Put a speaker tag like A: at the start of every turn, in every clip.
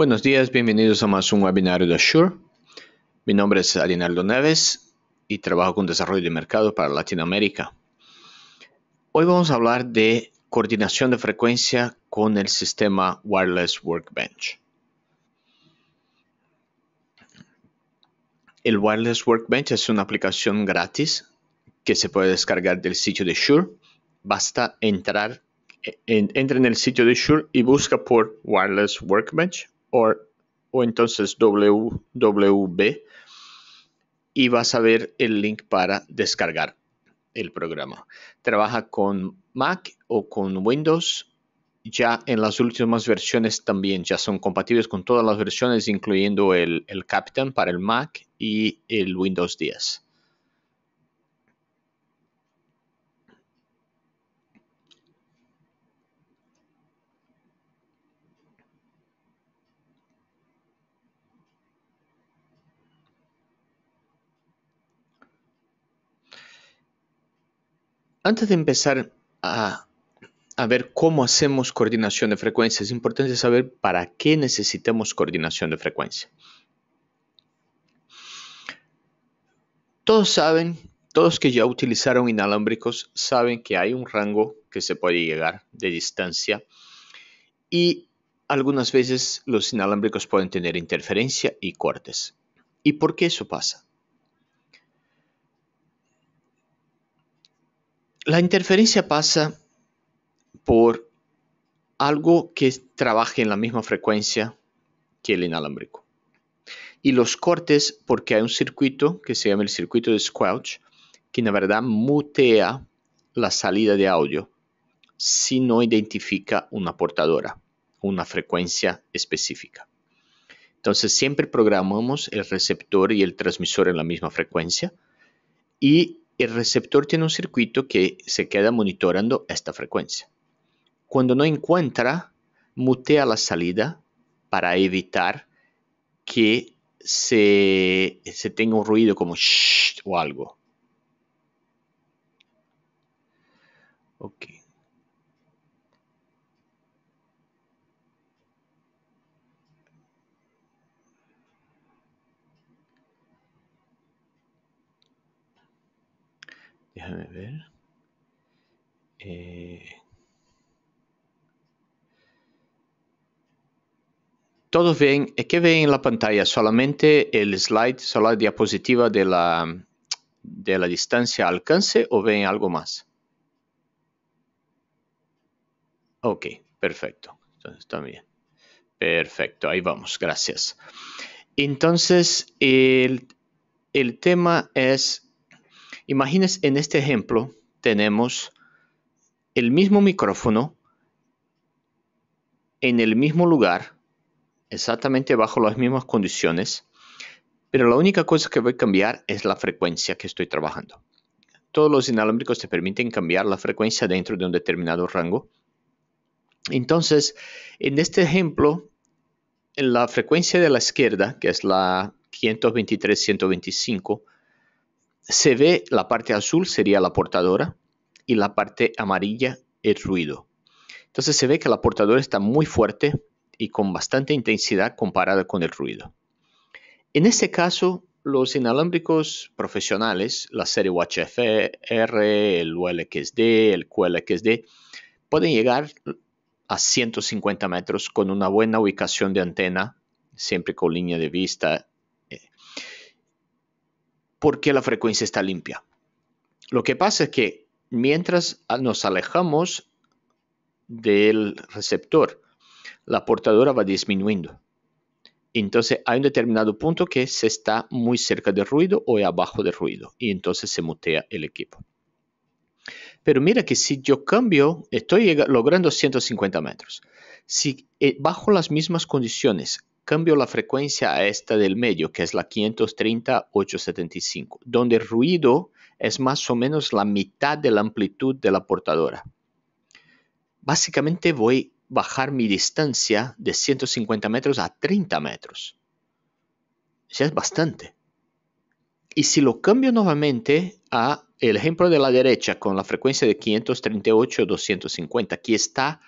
A: Buenos días, bienvenidos a más un webinario de Azure. Mi nombre es Arinaldo Neves y trabajo con desarrollo de mercado para Latinoamérica. Hoy vamos a hablar de coordinación de frecuencia con el sistema Wireless Workbench. El Wireless Workbench es una aplicación gratis que se puede descargar del sitio de Sure. Basta entrar, en, en el sitio de Sure y busca por Wireless Workbench o, entonces www y vas a ver el link para descargar el programa. Trabaja con Mac o con Windows. Ya en las últimas versiones también ya son compatibles con todas las versiones, incluyendo el, el Captain para el Mac y el Windows 10. antes de empezar a, a, ver cómo hacemos coordinación de frecuencia, es importante saber para qué necesitamos coordinación de frecuencia. Todos saben, todos que ya utilizaron inalámbricos saben que hay un rango que se puede llegar de distancia y algunas veces los inalámbricos pueden tener interferencia y cortes. ¿Y por qué eso pasa? La interferencia pasa por algo que trabaje en la misma frecuencia que el inalámbrico. Y los cortes, porque hay un circuito que se llama el circuito de squelch, que en verdad mutea la salida de audio si no identifica una portadora, una frecuencia específica. Entonces siempre programamos el receptor y el transmisor en la misma frecuencia y el receptor tiene un circuito que se queda monitorando esta frecuencia. Cuando no encuentra, mutea la salida para evitar que se, tenga un ruido como shh o algo. Okay. Déjame ver. Eh, todos ven, ¿qué ven en la pantalla? Solamente el slide, solo la diapositiva de la, de la distancia alcance o ven algo más? Ok, perfecto. Entonces, también. Perfecto, ahí vamos, gracias. Entonces, el, el tema es Imagínense, en este ejemplo tenemos el mismo micrófono en el mismo lugar, exactamente bajo las mismas condiciones, pero la única cosa que voy a cambiar es la frecuencia que estoy trabajando. Todos los inalámbricos te permiten cambiar la frecuencia dentro de un determinado rango. Entonces, en este ejemplo, la frecuencia de la izquierda, que es la 523-125, se ve la parte azul sería la portadora y la parte amarilla el ruido. Entonces se ve que la portadora está muy fuerte y con bastante intensidad comparada con el ruido. En este caso, los inalámbricos profesionales, la serie UHFR, el ULXD, el QLXD, pueden llegar a 150 metros con una buena ubicación de antena, siempre con línea de vista porque la frecuencia está limpia. Lo que pasa es que mientras nos alejamos del receptor, la portadora va disminuyendo. Entonces hay un determinado punto que se está muy cerca de ruido o abajo de ruido y entonces se mutea el equipo. Pero mira que si yo cambio, estoy logrando 150 metros. Si eh, bajo las mismas condiciones Cambio la frecuencia a esta del medio, que es la 530-875, donde el ruido es más o menos la mitad de la amplitud de la portadora. Básicamente voy a bajar mi distancia de 150 metros a 30 metros. Ya es bastante. Y si lo cambio nuevamente a el ejemplo de la derecha con la frecuencia de 538-250, aquí está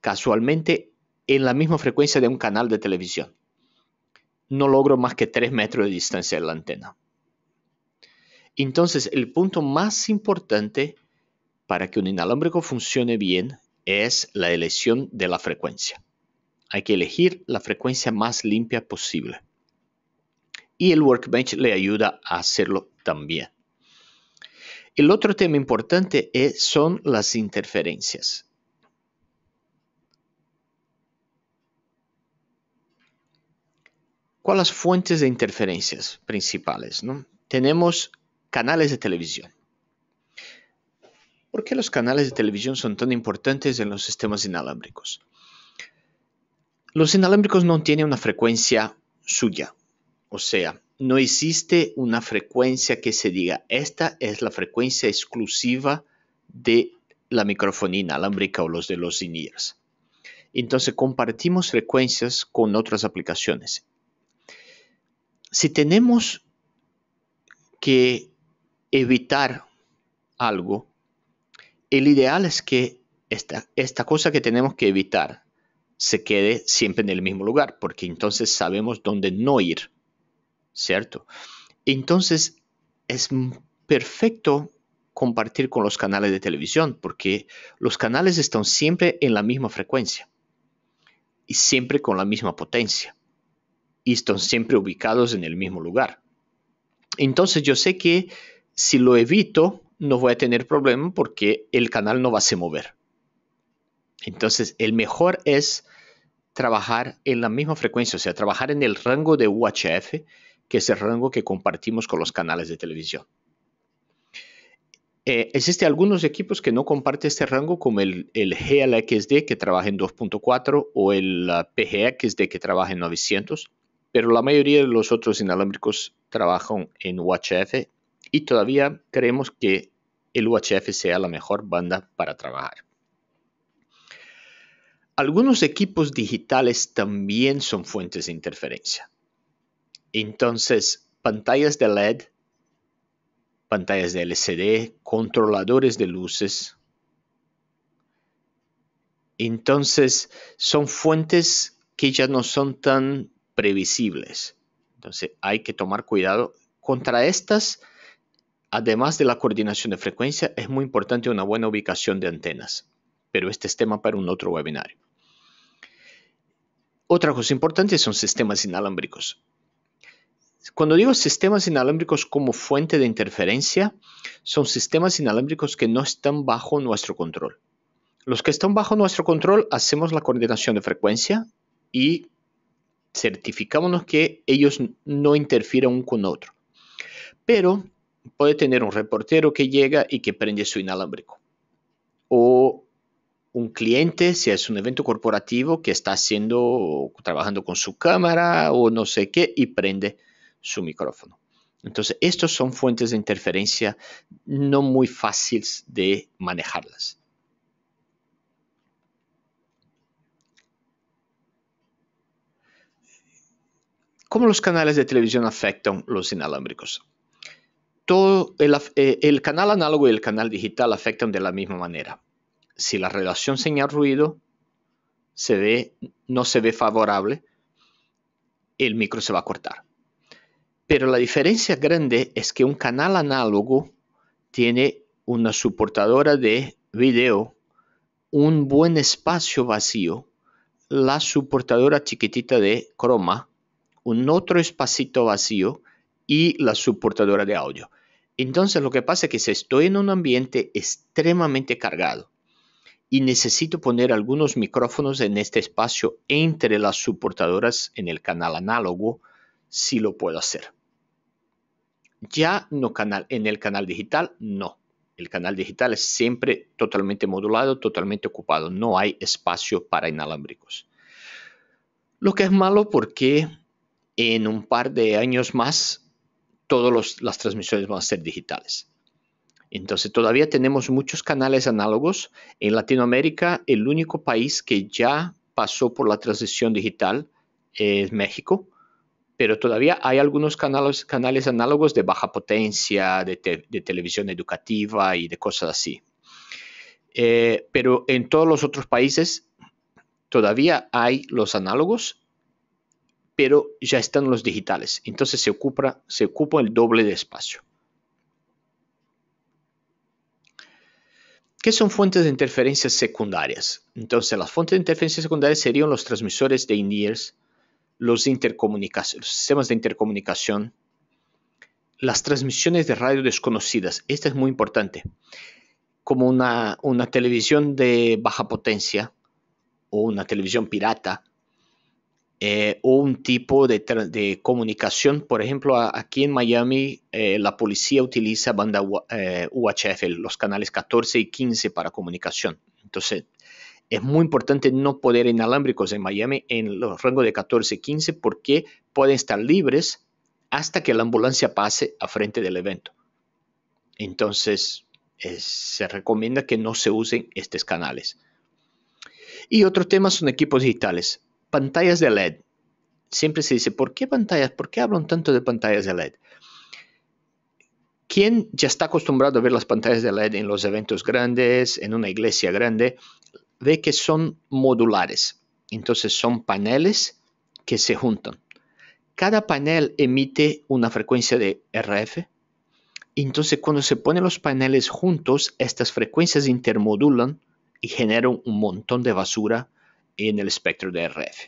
A: casualmente en la misma frecuencia de un canal de televisión. No logro más que 3 metros de distancia de la antena. Entonces, el punto más importante para que un inalámbrico funcione bien es la elección de la frecuencia. Hay que elegir la frecuencia más limpia posible. Y el workbench le ayuda a hacerlo también. El otro tema importante son las interferencias. ¿Cuáles las fuentes de interferencias principales? ¿no? Tenemos canales de televisión. ¿Por qué los canales de televisión son tan importantes en los sistemas inalámbricos? Los inalámbricos no tienen una frecuencia suya, o sea, no existe una frecuencia que se diga, esta es la frecuencia exclusiva de la microfonía inalámbrica o los de los in Entonces compartimos frecuencias con otras aplicaciones si tenemos que evitar algo, el ideal es que esta, cosa que tenemos que evitar se quede siempre en el mismo lugar, porque entonces sabemos dónde no ir, ¿cierto? Entonces es perfecto compartir con los canales de televisión, porque los canales están siempre en la misma frecuencia y siempre con la misma potencia y están siempre ubicados en el mismo lugar. Entonces yo sé que si lo evito, no voy a tener problema porque el canal no va a se mover. Entonces el mejor es trabajar en la misma frecuencia, o sea, trabajar en el rango de UHF, que es el rango que compartimos con los canales de televisión. Eh, existen algunos equipos que no comparten este rango, como el, el GLXD que trabaja en 2.4 o el PGXD que trabaja en 900 pero la mayoría de los otros inalámbricos trabajan en UHF y todavía creemos que el UHF sea la mejor banda para trabajar. Algunos equipos digitales también son fuentes de interferencia. Entonces, pantallas de LED, pantallas de LCD, controladores de luces. Entonces, son fuentes que ya no son tan previsibles. Entonces hay que tomar cuidado. Contra estas, además de la coordinación de frecuencia, es muy importante una buena ubicación de antenas. Pero este es tema para un otro webinario. Otra cosa importante son sistemas inalámbricos. Cuando digo sistemas inalámbricos como fuente de interferencia, son sistemas inalámbricos que no están bajo nuestro control. Los que están bajo nuestro control hacemos la coordinación de frecuencia y certificámonos que ellos no interfieran un con otro. Pero puede tener un reportero que llega y que prende su inalámbrico. O un cliente, si es un evento corporativo, que está haciendo, trabajando con su cámara o no sé qué, y prende su micrófono. Entonces, estas son fuentes de interferencia no muy fáciles de manejarlas. ¿Cómo los canales de televisión afectan los inalámbricos? Todo eh, el, canal análogo y el canal digital afectan de la misma manera. Si la relación señal-ruido se ve, no se ve favorable, el micro se va a cortar. Pero la diferencia grande es que un canal análogo tiene una soportadora de video, un buen espacio vacío, la soportadora chiquitita de croma un otro espacito vacío y la soportadora de audio. Entonces lo que pasa es que si estoy en un ambiente extremadamente cargado y necesito poner algunos micrófonos en este espacio entre las soportadoras en el canal análogo, si sí lo puedo hacer. Ya no canal, en el canal digital no. El canal digital es siempre totalmente modulado, totalmente ocupado. No hay espacio para inalámbricos. Lo que es malo porque en un par de años más, todas las transmisiones van a ser digitales. Entonces todavía tenemos muchos canales análogos. En Latinoamérica, el único país que ya pasó por la transición digital es México, pero todavía hay algunos canales, canales análogos de baja potencia, de, televisión educativa y de cosas así. Eh, pero en todos los otros países todavía hay los análogos pero ya están los digitales. Entonces se ocupa, se ocupa el doble de espacio. ¿Qué son fuentes de interferencias secundarias? Entonces, las fuentes de interferencias secundarias serían los transmisores de in los, los sistemas de intercomunicación, las transmisiones de radio desconocidas. Esta es muy importante. Como una, una televisión de baja potencia o una televisión pirata, o eh, un tipo de, comunicación. Por ejemplo, aquí en Miami eh, la policía utiliza banda UHF, eh, los canales 14 y 15 para comunicación. Entonces, es muy importante no poder inalámbricos en Miami en los rangos de 14 y 15 porque pueden estar libres hasta que la ambulancia pase a frente del evento. Entonces, se recomienda que no se usen estos canales. Y otro tema son equipos digitales pantallas de LED. Siempre se dice, ¿por qué pantallas? ¿Por qué hablan tanto de pantallas de LED? Quien ya está acostumbrado a ver las pantallas de LED en los eventos grandes, en una iglesia grande, ve que son modulares. Entonces son paneles que se juntan. Cada panel emite una frecuencia de RF. Entonces cuando se ponen los paneles juntos, estas frecuencias intermodulan y generan un montón de basura en el espectro de RF.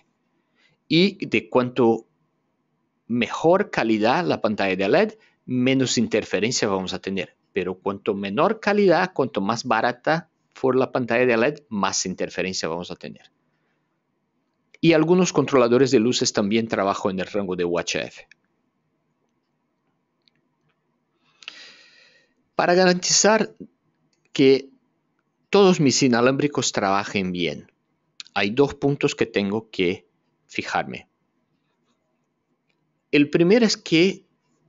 A: Y de cuanto mejor calidad la pantalla de LED, menos interferencia vamos a tener. Pero cuanto menor calidad, cuanto más barata for la pantalla de LED, más interferencia vamos a tener. Y algunos controladores de luces también trabajan en el rango de UHF. Para garantizar que todos mis inalámbricos trabajen bien, hay dos puntos que tengo que fijarme. El primero es que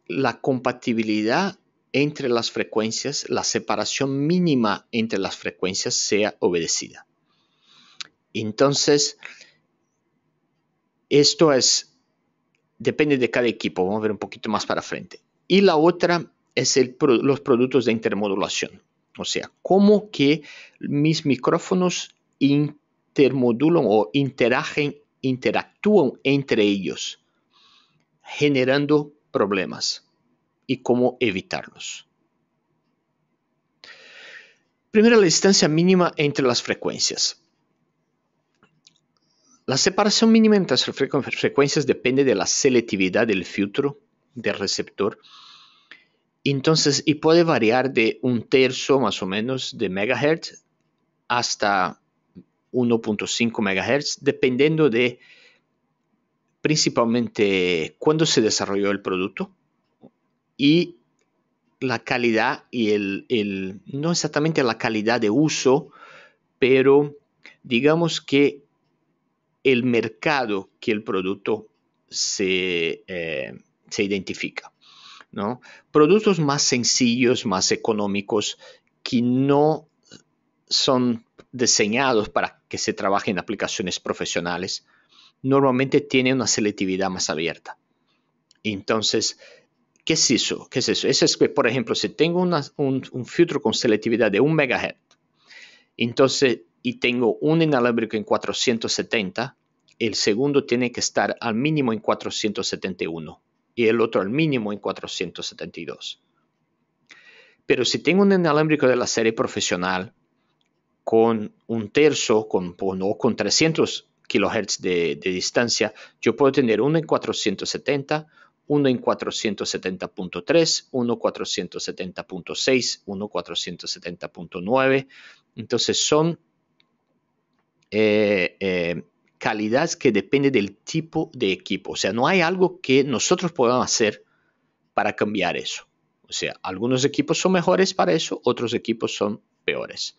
A: la compatibilidad entre las frecuencias, la separación mínima entre las frecuencias sea obedecida. Entonces, esto es, depende de cada equipo, vamos a ver un poquito más para frente. Y la otra es los productos de intermodulación, o sea, cómo que mis micrófonos modulan o interactúan entre ellos, generando problemas y cómo evitarlos. Primero, la distancia mínima entre las frecuencias. La separación mínima entre las frecuencias depende de la selectividad del filtro del receptor. Entonces, y puede variar de un tercio más o menos de megahertz hasta 1.5 MHz, dependiendo de principalmente cuándo se desarrolló el producto y la calidad y el, no exactamente la calidad de uso, pero digamos que el mercado que el producto se, eh, se identifica. ¿no? Productos más sencillos, más económicos, que no son diseñados para que se trabaje en aplicaciones profesionales, normalmente tiene una selectividad más abierta. Entonces, ¿qué es eso? ¿Qué es eso? es que, por ejemplo, si tengo un, filtro con selectividad de 1 MHz, entonces, y tengo un inalámbrico en 470, el segundo tiene que estar al mínimo en 471 y el otro al mínimo en 472. Pero si tengo un inalámbrico de la serie profesional con un tercio con, con 300 kilohertz de, distancia, yo puedo tener uno en 470, uno en 470.3, uno 470.6, uno 470.9. Entonces son eh, eh, calidades que depende del tipo de equipo. O sea, no hay algo que nosotros podamos hacer para cambiar eso. O sea, algunos equipos son mejores para eso, otros equipos son peores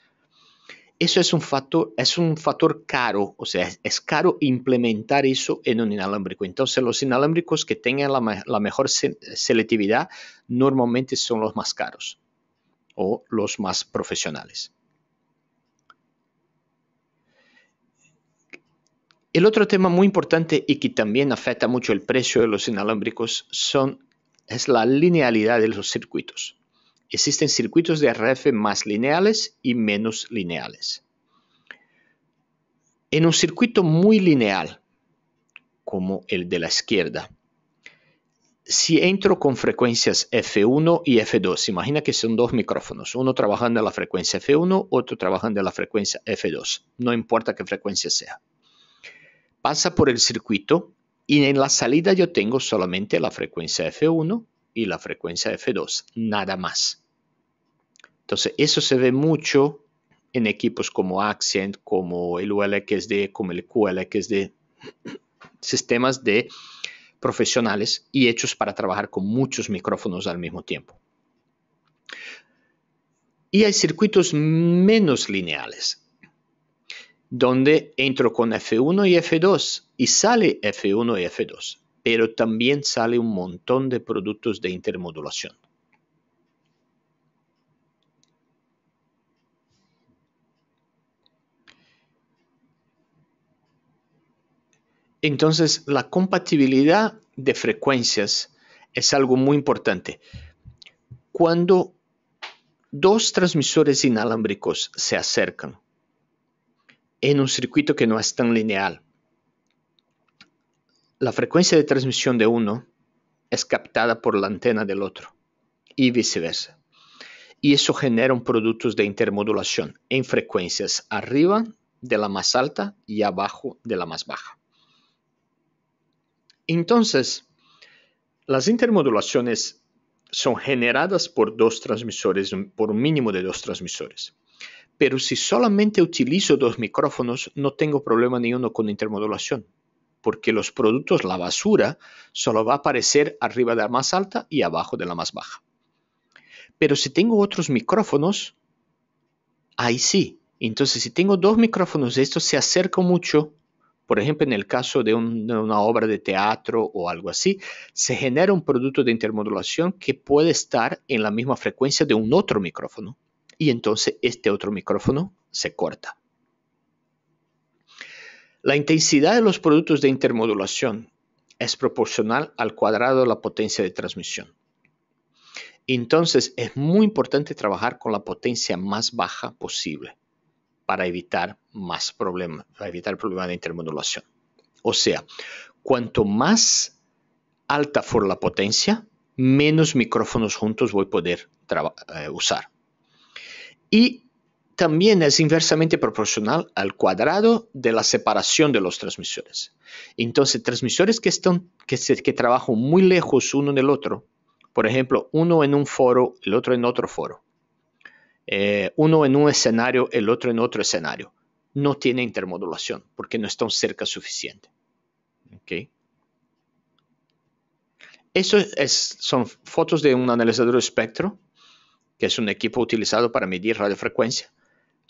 A: eso es un factor, es un factor caro, o sea, es, caro implementar eso en un inalámbrico. Entonces, los inalámbricos que tengan la, mejor selectividad normalmente son los más caros o los más profesionales. El otro tema muy importante y que también afecta mucho el precio de los inalámbricos son, es la linealidad de los circuitos. Existen circuitos de RF más lineales y menos lineales. En un circuito muy lineal, como el de la izquierda, si entro con frecuencias F1 y F2, imagina que son dos micrófonos, uno trabajando en la frecuencia F1, otro trabajando a la frecuencia F2, no importa qué frecuencia sea. Pasa por el circuito y en la salida yo tengo solamente la frecuencia F1 y la frecuencia F2, nada más. Entonces, eso se ve mucho en equipos como Accent, como el ULXD, como el QLXD, sistemas de profesionales y hechos para trabajar con muchos micrófonos al mismo tiempo. Y hay circuitos menos lineales, donde entro con F1 y F2 y sale F1 y F2 pero también sale un montón de productos de intermodulación. Entonces, la compatibilidad de frecuencias es algo muy importante. Cuando dos transmisores inalámbricos se acercan en un circuito que no es tan lineal, la frecuencia de transmisión de uno es captada por la antena del otro y viceversa. Y eso genera un productos de intermodulación en frecuencias arriba de la más alta y abajo de la más baja. Entonces, las intermodulaciones son generadas por dos transmisores, por un mínimo de dos transmisores. Pero si solamente utilizo dos micrófonos, no tengo problema ninguno con intermodulación, porque los productos, la basura, solo va a aparecer arriba de la más alta y abajo de la más baja. Pero si tengo otros micrófonos, ahí sí. Entonces, si tengo dos micrófonos, esto se acerca mucho. Por ejemplo, en el caso de una obra de teatro o algo así, se genera un producto de intermodulación que puede estar en la misma frecuencia de un otro micrófono. Y entonces este otro micrófono se corta. La intensidad de los productos de intermodulación es proporcional al cuadrado de la potencia de transmisión. Entonces es muy importante trabajar con la potencia más baja posible para evitar más problemas, para evitar el problema de intermodulación. O sea, cuanto más alta for la potencia, menos micrófonos juntos voy a poder eh, usar. Y también es inversamente proporcional al cuadrado de la separación de los transmisores. Entonces, transmisores que, están, que, se, que trabajan muy lejos uno del otro, por ejemplo, uno en un foro, el otro en otro foro, eh, uno en un escenario, el otro en otro escenario, no tiene intermodulación porque no están cerca suficiente. ¿Okay? Eso son fotos de un analizador de espectro, que es un equipo utilizado para medir radiofrecuencia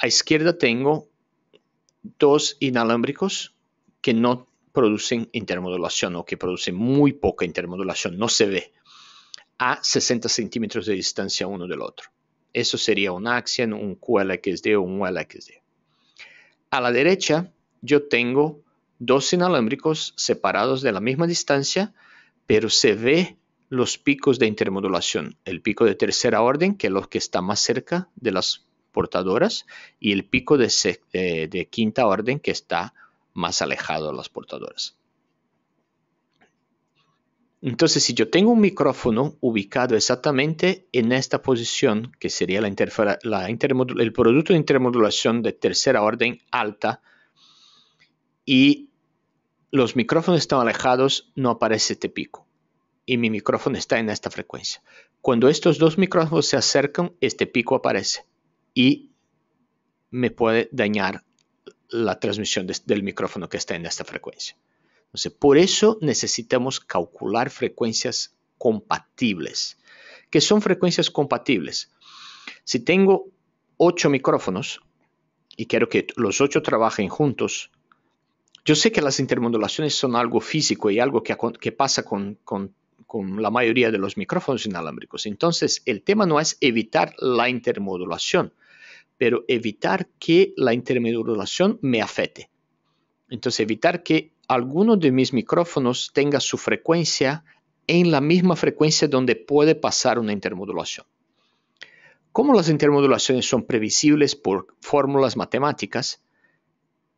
A: a izquierda tengo dos inalámbricos que no producen intermodulación o que producen muy poca intermodulación, no se ve, a 60 centímetros de distancia uno del otro. Eso sería un Axian, un QLXD o un LXD. A la derecha yo tengo dos inalámbricos separados de la misma distancia, pero se ve los picos de intermodulación, el pico de tercera orden, que es lo que está más cerca de las portadoras y el pico eh, de, quinta orden que está más alejado de las portadoras. Entonces, si yo tengo un micrófono ubicado exactamente en esta posición, que sería la la el producto de intermodulación de tercera orden alta, y los micrófonos están alejados, no aparece este pico. Y mi micrófono está en esta frecuencia. Cuando estos dos micrófonos se acercan, este pico aparece y me puede dañar la transmisión del micrófono que está en esta frecuencia. Entonces, por eso necesitamos calcular frecuencias compatibles. ¿Qué son frecuencias compatibles? Si tengo ocho micrófonos y quiero que los ocho trabajen juntos, yo sé que las intermodulaciones son algo físico y algo que, pasa con la mayoría de los micrófonos inalámbricos. Entonces, el tema no es evitar la intermodulación, pero evitar que la intermodulación me afecte. Entonces, evitar que alguno de mis micrófonos tenga su frecuencia en la misma frecuencia donde puede pasar una intermodulación. Como las intermodulaciones son previsibles por fórmulas matemáticas,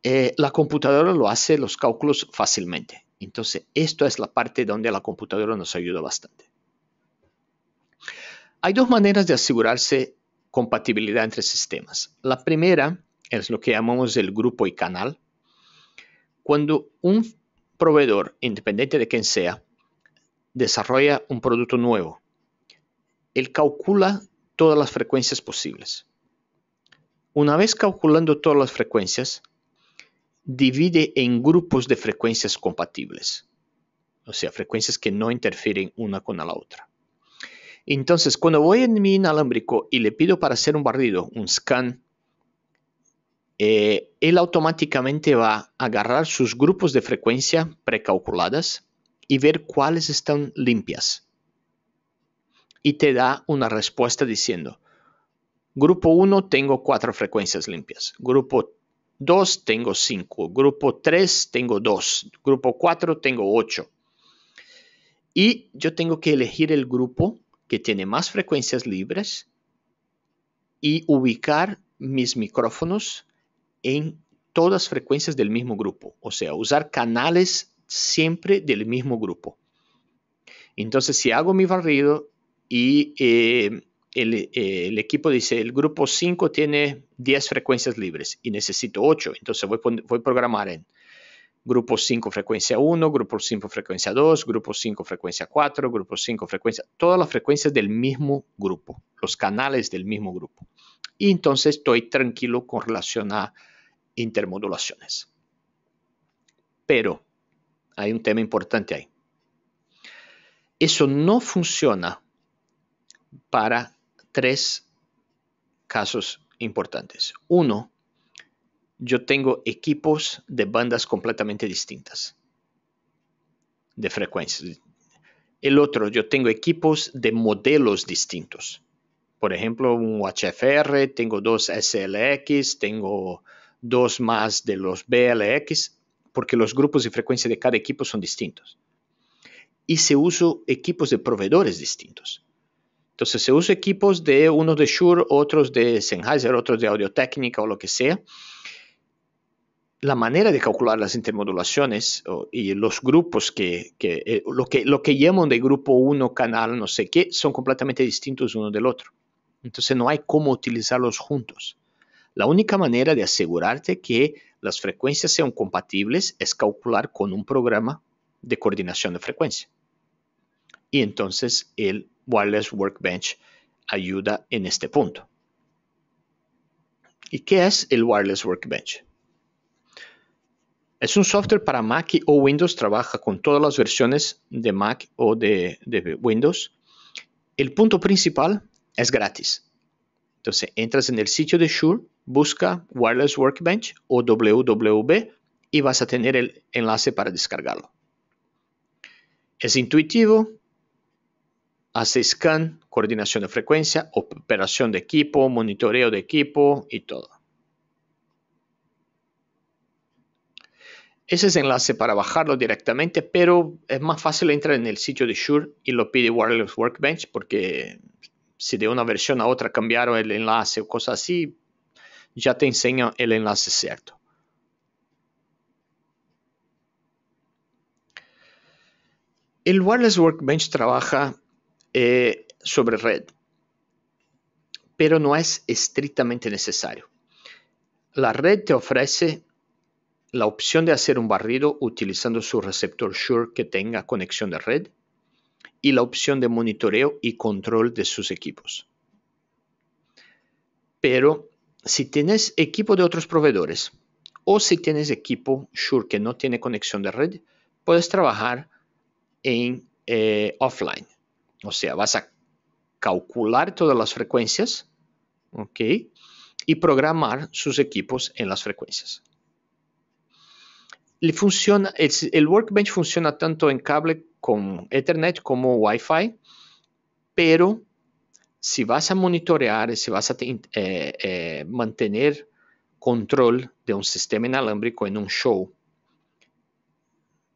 A: eh, la computadora lo hace los cálculos fácilmente. Entonces, esto es la parte donde la computadora nos ayuda bastante. Hay dos maneras de asegurarse compatibilidad entre sistemas. La primera es lo que llamamos el grupo y canal. Cuando un proveedor, independiente de quien sea, desarrolla un producto nuevo, él calcula todas las frecuencias posibles. Una vez calculando todas las frecuencias, divide en grupos de frecuencias compatibles, o sea, frecuencias que no interfieren una con la otra. Entonces, cuando voy en mi inalámbrico y le pido para hacer un barrido, un scan, eh, él automáticamente va a agarrar sus grupos de frecuencia precalculadas y ver cuáles están limpias. Y te da una respuesta diciendo, grupo 1 tengo 4 frecuencias limpias, grupo 2 tengo 5, grupo 3 tengo 2, grupo 4 tengo 8. Y yo tengo que elegir el grupo que tiene más frecuencias libres y ubicar mis micrófonos en todas frecuencias del mismo grupo, o sea, usar canales siempre del mismo grupo. Entonces, si hago mi barrido y eh, eh, el, equipo dice, el grupo 5 tiene 10 frecuencias libres y necesito 8, entonces voy, voy a programar en Grupo 5 frecuencia 1, grupo 5 frecuencia 2, grupo 5 frecuencia 4, grupo 5 frecuencia, todas las frecuencias del mismo grupo, los canales del mismo grupo. Y entonces estoy tranquilo con relación a intermodulaciones. Pero hay un tema importante ahí. Eso no funciona para tres casos importantes. Uno, yo tengo equipos de bandas completamente distintas, de frecuencia. El otro, yo tengo equipos de modelos distintos. Por ejemplo, un HFR, tengo dos SLX, tengo dos más de los BLX, porque los grupos de frecuencia de cada equipo son distintos. Y se usan equipos de proveedores distintos. Entonces se usan equipos de unos de Shure, otros de Sennheiser, otros de Audio o lo que sea, la manera de calcular las intermodulaciones y los grupos que, eh, lo que lo que llaman de grupo 1, canal, no sé qué, son completamente distintos uno del otro. Entonces no hay cómo utilizarlos juntos. La única manera de asegurarte que las frecuencias sean compatibles es calcular con un programa de coordinación de frecuencia. Y entonces el Wireless Workbench ayuda en este punto. ¿Y qué es el Wireless Workbench? Es un software para Mac o Windows, trabaja con todas las versiones de Mac o de, Windows. El punto principal es gratis. Entonces entras en el sitio de Shure, busca Wireless Workbench o WWB y vas a tener el enlace para descargarlo. Es intuitivo, hace scan, coordinación de frecuencia, operación de equipo, monitoreo de equipo y todo. Ese es el enlace para bajarlo directamente, pero es más fácil entrar en el sitio de Shure y lo pide Wireless Workbench porque si de una versión a otra cambiaron el enlace o cosas así, ya te enseño el enlace cierto. El Wireless Workbench trabaja eh, sobre red, pero no es estrictamente necesario. La red te ofrece la opción de hacer un barrido utilizando su receptor Sure que tenga conexión de red y la opción de monitoreo y control de sus equipos. Pero si tienes equipo de otros proveedores o si tienes equipo Sure que no tiene conexión de red, puedes trabajar en eh, offline. O sea, vas a calcular todas las frecuencias y programar sus equipos en las frecuencias el, Workbench funciona tanto en cable con Ethernet como Wi-Fi, pero si vas a monitorear, si vas a eh, eh, mantener control de un sistema inalámbrico en un show,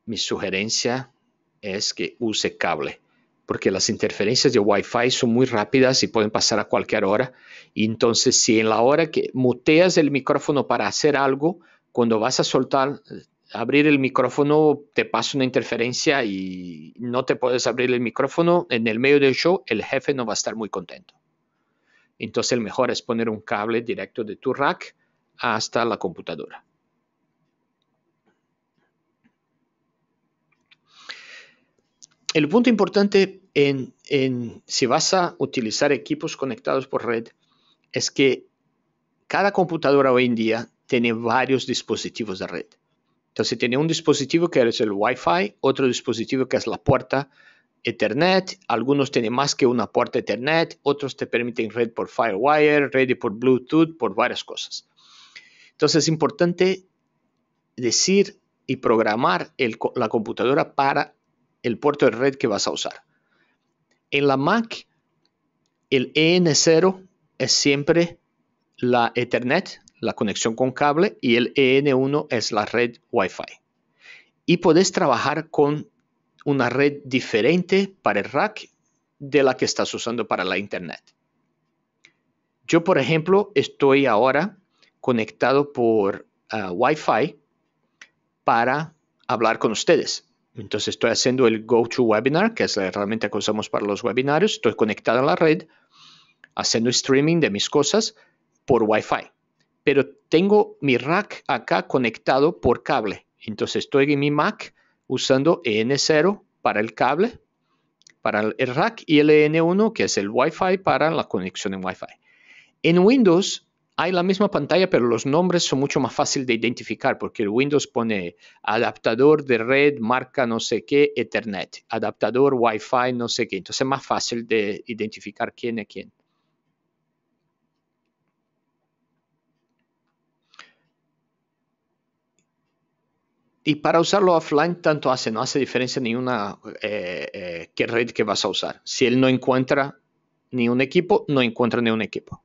A: mi sugerencia es que use cable, porque las interferencias de Wi-Fi son muy rápidas y pueden pasar a cualquier hora. entonces, si en la hora que muteas el micrófono para hacer algo, cuando vas a soltar abrir el micrófono te pasa una interferencia y no te puedes abrir el micrófono, en el medio del show el jefe no va a estar muy contento. Entonces el mejor es poner un cable directo de tu rack hasta la computadora. El punto importante en, si vas a utilizar equipos conectados por red es que cada computadora hoy en día tiene varios dispositivos de red. Entonces tiene un dispositivo que es el Wi-Fi, otro dispositivo que es la puerta Ethernet, algunos tienen más que una puerta Ethernet, otros te permiten red por Firewire, red por Bluetooth, por varias cosas. Entonces es importante decir y programar la computadora para el puerto de red que vas a usar. En la Mac, el EN0 es siempre la Ethernet, la conexión con cable y el EN1 es la red Wi-Fi. Y podés trabajar con una red diferente para el rack de la que estás usando para la internet. Yo, por ejemplo, estoy ahora conectado por ah, Wi-Fi para hablar con ustedes. Entonces estoy haciendo el GoToWebinar, que es la herramienta que usamos para los webinarios. Estoy conectado a la red, haciendo streaming de mis cosas por Wi-Fi pero tengo mi rack acá conectado por cable. Entonces estoy en mi Mac usando EN0 para el cable, para el rack y el EN1, que es el Wi-Fi para la conexión en Wi-Fi. En Windows hay la misma pantalla, pero los nombres son mucho más fácil de identificar porque el Windows pone adaptador de red, marca no sé qué, Ethernet, adaptador Wi-Fi no sé qué. Entonces es más fácil de identificar quién es quién. Y para usarlo offline, tanto hace, no hace diferencia ninguna eh, eh, qué red que vas a usar. Si él no encuentra ni un equipo, no encuentra ni un equipo.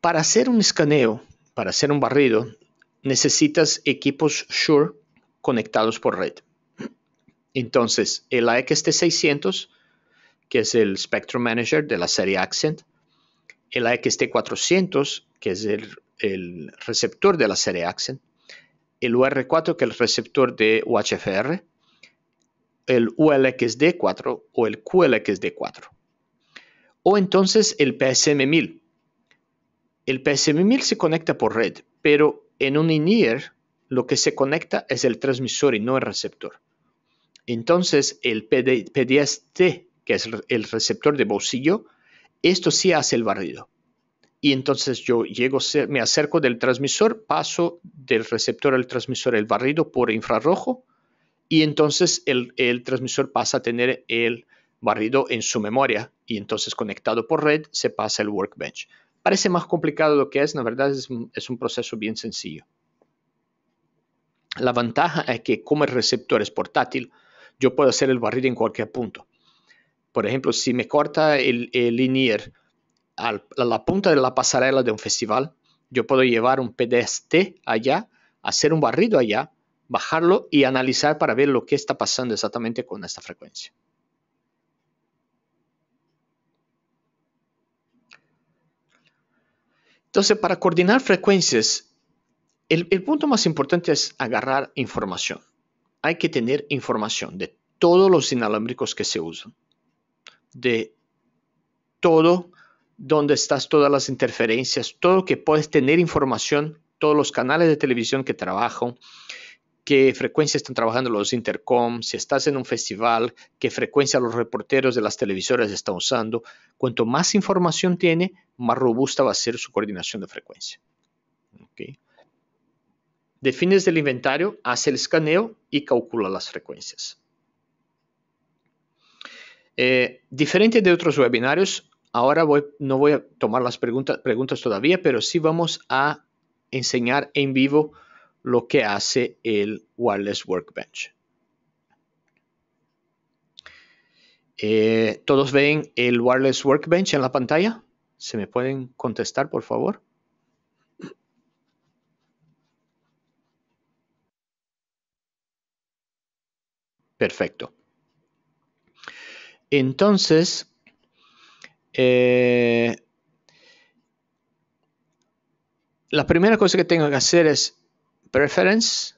A: Para hacer un escaneo, para hacer un barrido, necesitas equipos Sure conectados por red. Entonces, el AXT600, que es el Spectrum Manager de la serie Accent, el AXT400, que es el el receptor de la serie Axen, el UR4 que es el receptor de UHFR, el ULXD4 o el QLXD4. O entonces el PSM1000. El PSM1000 se conecta por red, pero en un INEAR lo que se conecta es el transmisor y no el receptor. Entonces el PDST, que es el receptor de bolsillo, esto sí hace el barrido y entonces yo llego, me acerco del transmisor, paso del receptor al transmisor el barrido por infrarrojo y entonces el, transmisor pasa a tener el barrido en su memoria y entonces conectado por red se pasa el workbench. Parece más complicado lo que es, la verdad es, un proceso bien sencillo. La ventaja es que como el receptor es portátil, yo puedo hacer el barrido en cualquier punto. Por ejemplo, si me corta el, el linear a la punta de la pasarela de un festival, yo puedo llevar un PDST allá, hacer un barrido allá, bajarlo y analizar para ver lo que está pasando exactamente con esta frecuencia. Entonces, para coordinar frecuencias, el, el, punto más importante es agarrar información. Hay que tener información de todos los inalámbricos que se usan, de todo donde estás todas las interferencias, todo lo que puedes tener información, todos los canales de televisión que trabajan, qué frecuencia están trabajando los intercom, si estás en un festival, qué frecuencia los reporteros de las televisoras están usando. Cuanto más información tiene, más robusta va a ser su coordinación de frecuencia. Okay. Defines el inventario, hace el escaneo y calcula las frecuencias. Eh, diferente de otros webinarios, Ahora voy, no voy a tomar las preguntas, preguntas todavía, pero sí vamos a enseñar en vivo lo que hace el Wireless Workbench. Eh, ¿Todos ven el Wireless Workbench en la pantalla? ¿Se me pueden contestar, por favor? Perfecto. Entonces, eh, la primera cosa que tengo que hacer es Preference,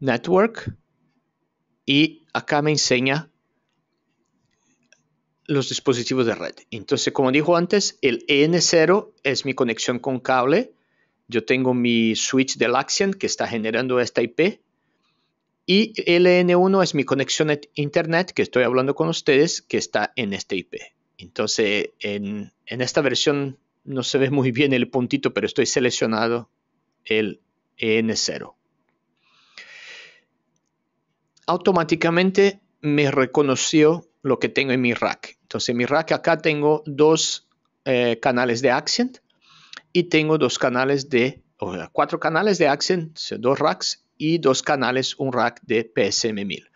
A: Network, y acá me enseña los dispositivos de red. Entonces, como dijo antes, el e N0 es mi conexión con cable. Yo tengo mi switch del Axion que está generando esta IP. Y el en 1 es mi conexión a Internet que estoy hablando con ustedes que está en este IP. Entonces, en, esta versión no se ve muy bien el puntito, pero estoy seleccionado el EN0. Automáticamente me reconoció lo que tengo en mi rack. Entonces, en mi rack acá tengo dos eh, canales de Accent y tengo dos canales de, o sea, cuatro canales de Accent, dos racks y dos canales, un rack de PSM1000.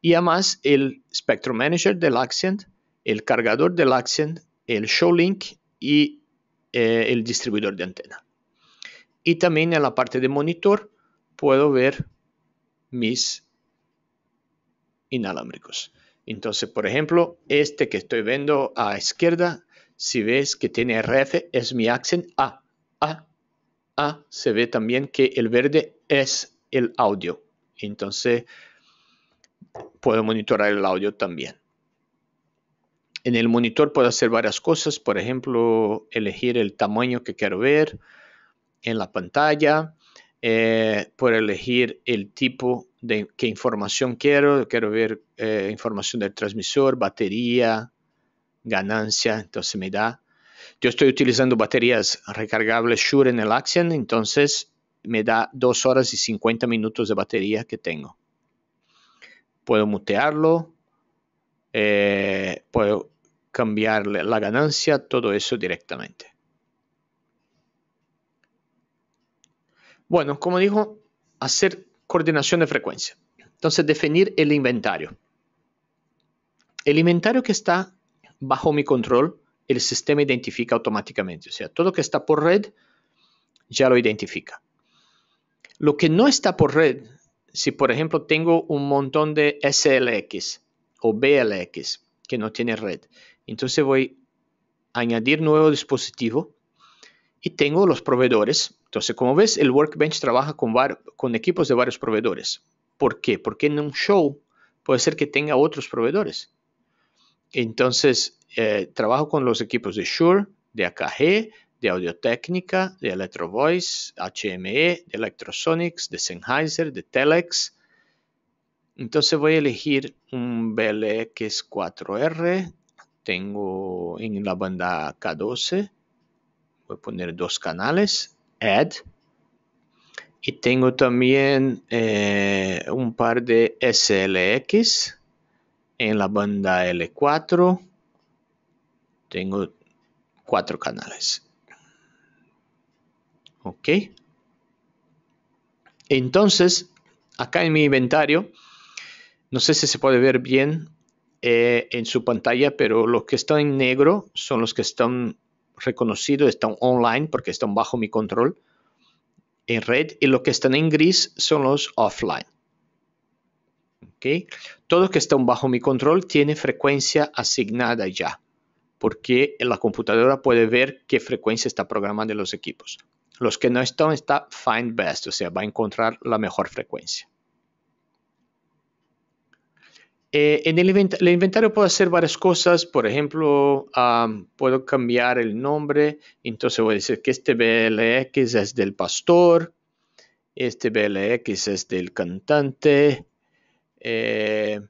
A: Y además, el Spectrum Manager del Accent el cargador del Accent, el link y eh, el distribuidor de antena. Y también en la parte de monitor puedo ver mis inalámbricos. Entonces, por ejemplo, este que estoy viendo a izquierda, si ves que tiene RF, es mi Accent A. A, A, se ve también que el verde es el audio. Entonces, puedo monitorar el audio también en el monitor puedo hacer varias cosas, por ejemplo, elegir el tamaño que quiero ver en la pantalla, eh, puedo elegir el tipo de qué información quiero, quiero ver eh, información del transmisor, batería, ganancia, entonces me da. Yo estoy utilizando baterías recargables Shure en el Axiom. entonces me da 2 horas y 50 minutos de batería que tengo. Puedo mutearlo, eh, puedo cambiar la ganancia, todo eso directamente. Bueno, como dijo, hacer coordinación de frecuencia. Entonces, definir el inventario. El inventario que está bajo mi control, el sistema identifica automáticamente. O sea, todo lo que está por red ya lo identifica. Lo que no está por red, si por ejemplo tengo un montón de SLX o BLX que no tiene red. Entonces voy a añadir nuevo dispositivo y tengo los proveedores. Entonces, como ves, el Workbench trabaja con, equipos de varios proveedores. ¿Por qué? Porque en un show puede ser que tenga otros proveedores. Entonces, eh, trabajo con los equipos de Shure, de AKG, de Audio-Técnica, de Electro-Voice, HME, de Electrosonics, de Sennheiser, de Telex, entonces voy a elegir un blx 4R. Tengo en la banda K12. Voy a poner dos canales. Add. Y tengo también eh, un par de SLX en la banda L4. Tengo cuatro canales. Ok. Entonces, acá en mi inventario no sé si se puede ver bien eh, en su pantalla, pero los que están en negro son los que están reconocidos, están online porque están bajo mi control en red y los que están en gris son los offline. ¿Okay? Todos los que están bajo mi control tienen frecuencia asignada ya, porque la computadora puede ver qué frecuencia está programando los equipos. Los que no están está find best, o sea, va a encontrar la mejor frecuencia. Eh, en el, inventario puedo hacer varias cosas, por ejemplo, puedo cambiar el nombre, entonces voy a decir que este BLX es del pastor, este BLX es del cantante, eh,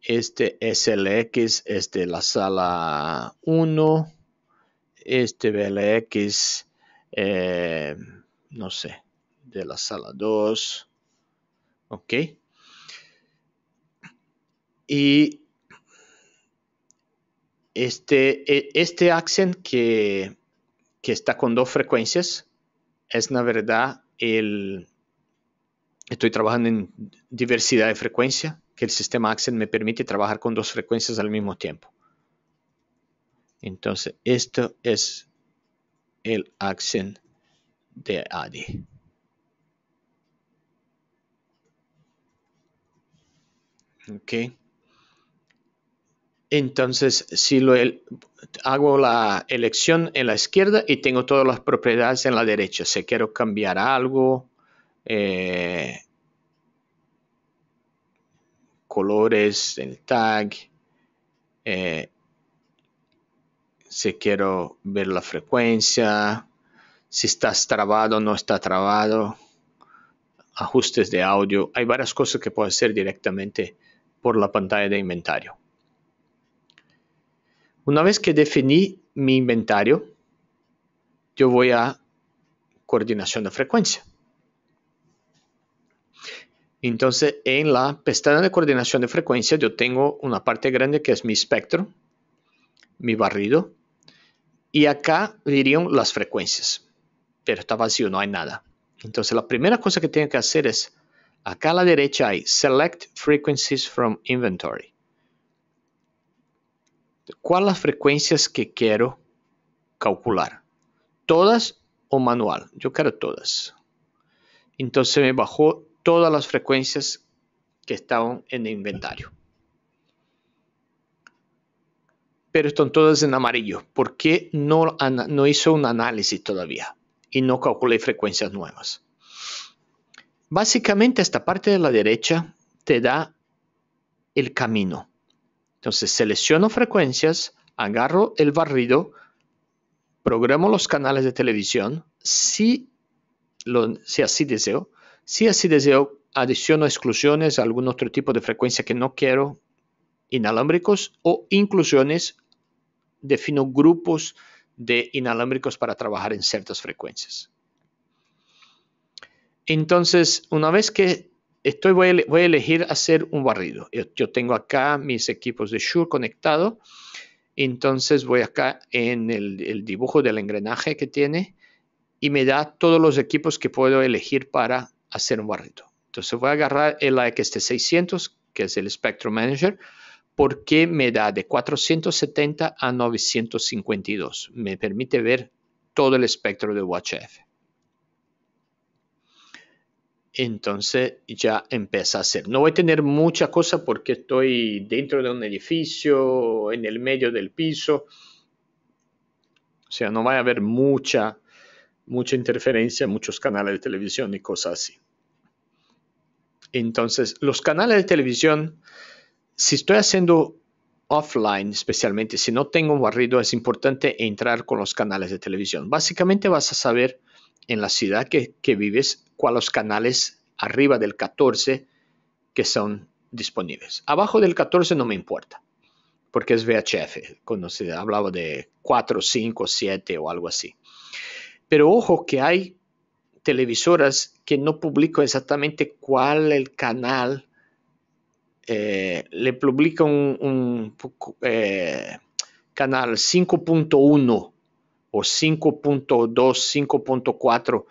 A: este SLX es de la sala 1, este BLX, eh, no sé, de la sala 2, ok. Y este, e, este accent que, está con dos frecuencias es, la verdad, el... Estoy trabajando en diversidad de frecuencia, que el sistema Accent me permite trabajar con dos frecuencias al mismo tiempo. Entonces, esto es el Accent de ADI. Okay. Entonces, si lo hago la elección en la izquierda y tengo todas las propiedades en la derecha, si quiero cambiar algo, eh, colores, el tag, eh, si quiero ver la frecuencia, si estás trabado o no está trabado, ajustes de audio. Hay varias cosas que puedo hacer directamente por la pantalla de inventario. Una vez que definí mi inventario, yo voy a coordinación de frecuencia. Entonces, en la pestaña de coordinación de frecuencia, yo tengo una parte grande que es mi espectro, mi barrido, y acá dirían las frecuencias, pero está vacío, no hay nada. Entonces, la primera cosa que tengo que hacer es, acá a la derecha hay Select Frequencies from Inventory. ¿Cuál las frecuencias que quiero calcular? ¿Todas o manual? Yo quiero todas. Entonces me bajó todas las frecuencias que estaban en el inventario. Pero están todas en amarillo porque no, no hizo un análisis todavía y no calculé frecuencias nuevas. Básicamente esta parte de la derecha te da el camino entonces selecciono frecuencias, agarro el barrido, programo los canales de televisión, si, lo, así deseo, si así deseo, adiciono exclusiones, algún otro tipo de frecuencia que no quiero, inalámbricos o inclusiones, defino grupos de inalámbricos para trabajar en ciertas frecuencias. Entonces, una vez que estoy, voy, a, elegir hacer un barrido. Yo, tengo acá mis equipos de Shure conectados. Entonces voy acá en el, dibujo del engrenaje que tiene y me da todos los equipos que puedo elegir para hacer un barrido. Entonces voy a agarrar el AXT600, que es el Spectrum Manager, porque me da de 470 a 952. Me permite ver todo el espectro de UHF entonces ya empieza a hacer. No voy a tener mucha cosa porque estoy dentro de un edificio, en el medio del piso. O sea, no va a haber mucha, mucha interferencia, muchos canales de televisión y cosas así. Entonces, los canales de televisión, si estoy haciendo offline especialmente, si no tengo un barrido, es importante entrar con los canales de televisión. Básicamente vas a saber en la ciudad que, vives cuáles canales arriba del 14 que son disponibles. Abajo del 14 no me importa, porque es VHF, cuando se hablaba de 4, 5, 7 o algo así. Pero ojo que hay televisoras que no publican exactamente cuál el canal, eh, le publican un, eh, canal 5.1 o 5.2, 5.4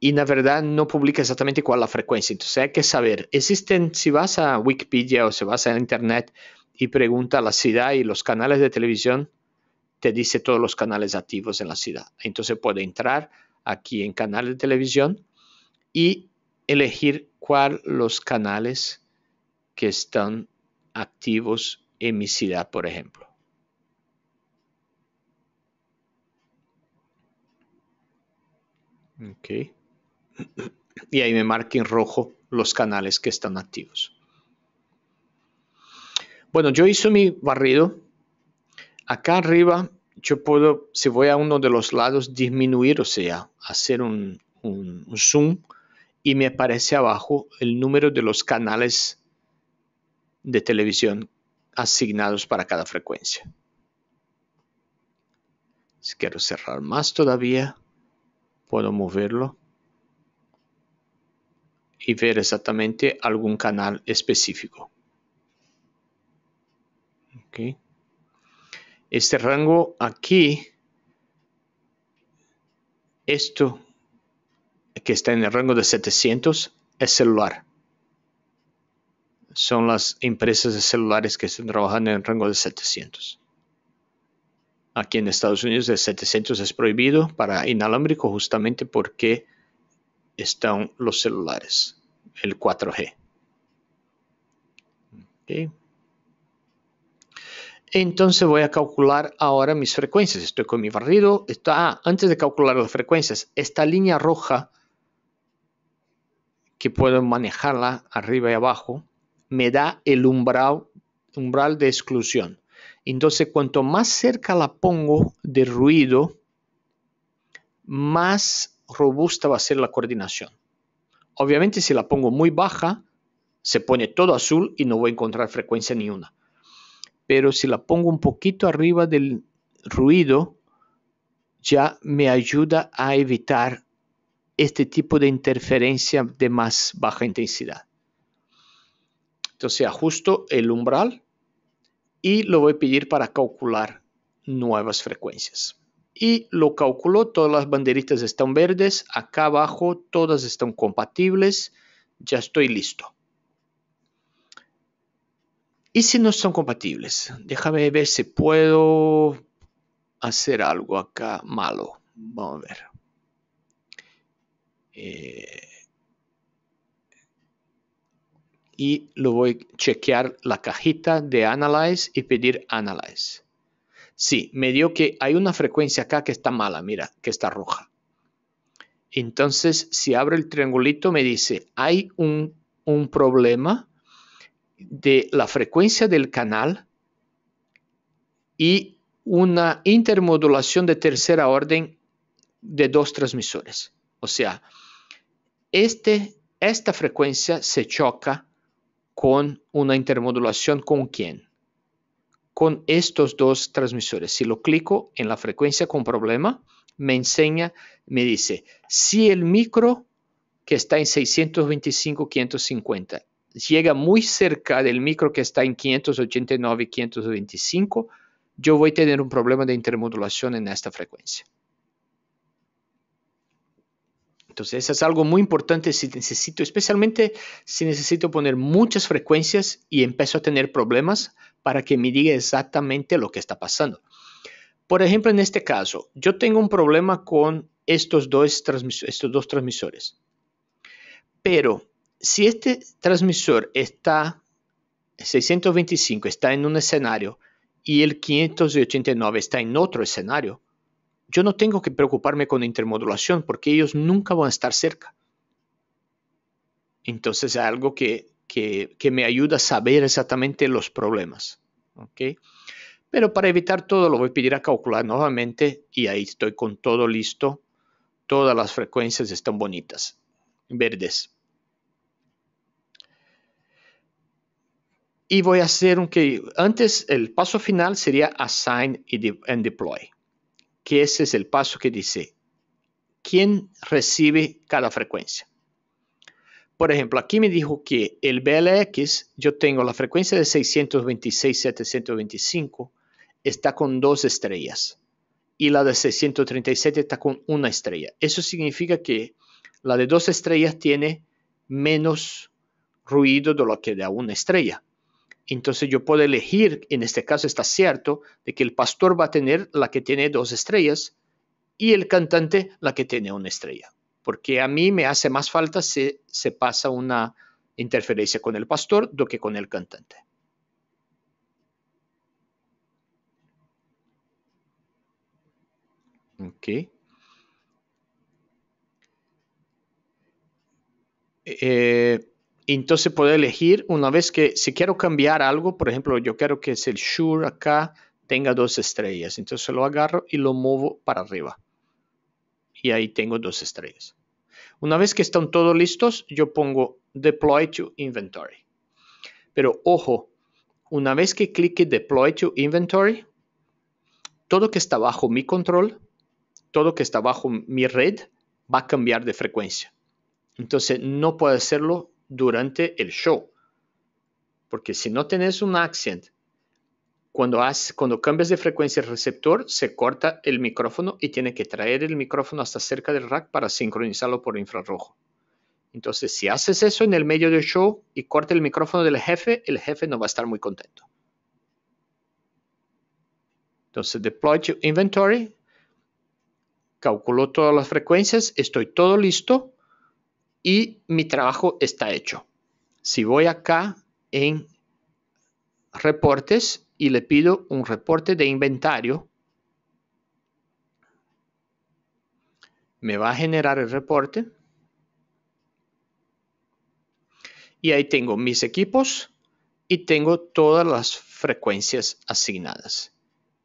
A: y la verdad no publica exactamente cuál es la frecuencia. Entonces hay que saber, existen, si vas a Wikipedia o si vas a Internet y pregunta la ciudad y los canales de televisión, te dice todos los canales activos en la ciudad. Entonces puede entrar aquí en canal de televisión y elegir cuál los canales que están activos en mi ciudad, por ejemplo. Y ahí me marca en rojo los canales que están activos. Bueno, yo hice mi barrido. Acá arriba yo puedo, si voy a uno de los lados, disminuir, o sea, hacer un, zoom y me aparece abajo el número de los canales de televisión asignados para cada frecuencia. Si quiero cerrar más todavía, puedo moverlo y ver exactamente algún canal específico. Este rango aquí, esto que está en el rango de 700 es celular. Son las empresas de celulares que están trabajando en el rango de 700. Aquí en Estados Unidos el 700 es prohibido para inalámbrico justamente porque están los celulares, el 4G. Entonces voy a calcular ahora mis frecuencias. Estoy con mi barrido. Está. Ah, antes de calcular las frecuencias, esta línea roja que puedo manejarla arriba y abajo me da el umbral de exclusión. Entonces, cuanto más cerca la pongo de ruido, más robusta va a ser la coordinación. Obviamente, si la pongo muy baja, se pone todo azul y no voy a encontrar frecuencia ni una. Pero si la pongo un poquito arriba del ruido, ya me ayuda a evitar este tipo de interferencia de más baja intensidad. Entonces ajusto el umbral y lo voy a pedir para calcular nuevas frecuencias. Y lo calculó, todas las banderitas están verdes, acá abajo todas están compatibles, ya estoy listo. ¿Y si no son compatibles? Déjame ver si puedo hacer algo acá malo. Vamos a ver. Eh y lo voy a chequear la cajita de Analyze y pedir Analyze. Sí, me dio que hay una frecuencia acá que está mala, mira, que está roja. Entonces, si abro el triangulito, me dice, hay un, problema de la frecuencia del canal y una intermodulación de tercera orden de dos transmisores. O sea, este, esta frecuencia se choca con una intermodulación con quién? Con estos dos transmisores. Si lo clico en la frecuencia con problema, me enseña, me dice, si el micro que está en 625, 550 llega muy cerca del micro que está en 589, 525, yo voy a tener un problema de intermodulación en esta frecuencia. Entonces, eso es algo muy importante si necesito, especialmente si necesito poner muchas frecuencias y empiezo a tener problemas para que me diga exactamente lo que está pasando. Por ejemplo, en este caso, yo tengo un problema con estos dos, estos dos transmisores. Pero si este transmisor está, 625 está en un escenario y el 589 está en otro escenario, yo no tengo que preocuparme con intermodulación porque ellos nunca van a estar cerca. Entonces es algo que, me ayuda a saber exactamente los problemas. ¿ok? Pero para evitar todo lo voy a pedir a calcular nuevamente y ahí estoy con todo listo. Todas las frecuencias están bonitas, verdes. Y voy a hacer un que antes el paso final sería assign y and deploy que ese es el paso que dice quién recibe cada frecuencia. Por ejemplo, aquí me dijo que el BLX, yo tengo la frecuencia de 626-725, está con dos estrellas y la de 637 está con una estrella. Eso significa que la de dos estrellas tiene menos ruido de lo que de una estrella. Entonces yo puedo elegir, en este caso está cierto, de que el pastor va a tener la que tiene dos estrellas y el cantante la que tiene una estrella, porque a mí me hace más falta si se pasa una interferencia con el pastor do que con el cantante. Ok. Eh, entonces puedo elegir una vez que si quiero cambiar algo, por ejemplo, yo quiero que es el Sure acá tenga dos estrellas, entonces lo agarro y lo muevo para arriba. Y ahí tengo dos estrellas. Una vez que están todos listos, yo pongo Deploy to Inventory. Pero ojo, una vez que clique Deploy to Inventory, todo que está bajo mi control, todo que está bajo mi red, va a cambiar de frecuencia. Entonces no puedo hacerlo durante el show. Porque si no tenés un accent, cuando, cuando cambias de frecuencia el receptor, se corta el micrófono y tiene que traer el micrófono hasta cerca del rack para sincronizarlo por infrarrojo. Entonces, si haces eso en el medio del show y corta el micrófono del jefe, el jefe no va a estar muy contento. Entonces, deploy to inventory, calculo todas las frecuencias, estoy todo listo, y mi trabajo está hecho. Si voy acá en reportes y le pido un reporte de inventario, me va a generar el reporte. Y ahí tengo mis equipos y tengo todas las frecuencias asignadas,